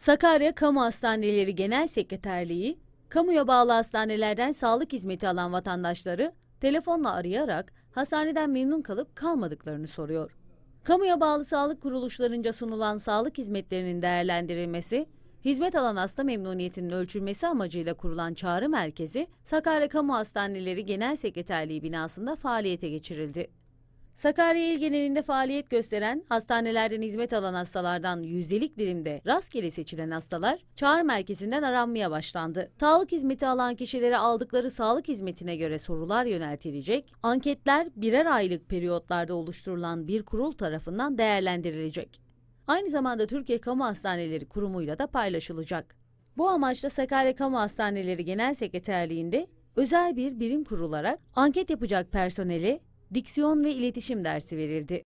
Sakarya Kamu Hastaneleri Genel Sekreterliği, kamuya bağlı hastanelerden sağlık hizmeti alan vatandaşları telefonla arayarak hastaneden memnun kalıp kalmadıklarını soruyor. Kamuya bağlı sağlık kuruluşlarınca sunulan sağlık hizmetlerinin değerlendirilmesi, hizmet alan hasta memnuniyetinin ölçülmesi amacıyla kurulan çağrı merkezi Sakarya Kamu Hastaneleri Genel Sekreterliği binasında faaliyete geçirildi. Sakarya il genelinde faaliyet gösteren, hastanelerden hizmet alan hastalardan yüzdelik dilimde rastgele seçilen hastalar çağrı merkezinden aranmaya başlandı. Sağlık hizmeti alan kişilere aldıkları sağlık hizmetine göre sorular yöneltilecek, anketler birer aylık periyotlarda oluşturulan bir kurul tarafından değerlendirilecek. Aynı zamanda Türkiye Kamu Hastaneleri Kurumu'yla da paylaşılacak. Bu amaçla Sakarya Kamu Hastaneleri Genel Sekreterliği'nde özel bir birim kurularak anket yapacak personeli diksiyon ve iletişim dersi verildi.